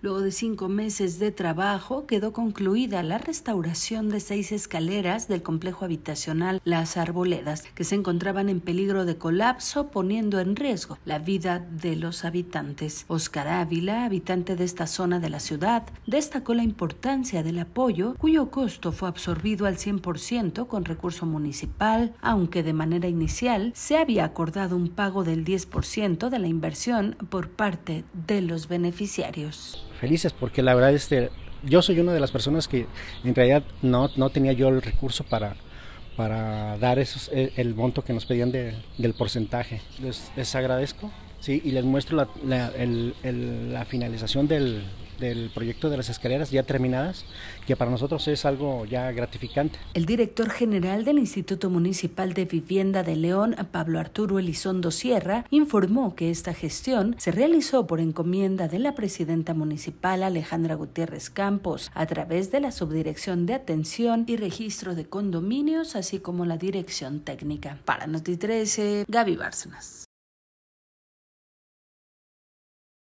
Luego de cinco meses de trabajo, quedó concluida la restauración de seis escaleras del complejo habitacional Las Arboledas, que se encontraban en peligro de colapso, poniendo en riesgo la vida de los habitantes. Oscar Ávila, habitante de esta zona de la ciudad, destacó la importancia del apoyo, cuyo costo fue absorbido al 100% con recurso municipal, aunque de manera inicial se había acordado un pago del 10% de la inversión por parte de los beneficiarios felices, porque la verdad, este, yo soy una de las personas que en realidad no, no tenía yo el recurso para, para dar esos, e, el, monto que nos pedían del porcentaje. Les, les, agradezco, sí, y les muestro la, la, la finalización del, del proyecto de las escaleras ya terminadas, que para nosotros es algo ya gratificante. El director general del Instituto Municipal de Vivienda de León, Pablo Arturo Elizondo Sierra, informó que esta gestión se realizó por encomienda de la presidenta municipal Alejandra Gutiérrez Campos, a través de la Subdirección de Atención y Registro de Condominios, así como la Dirección Técnica. Para Noti 13, Gaby Bárcenas.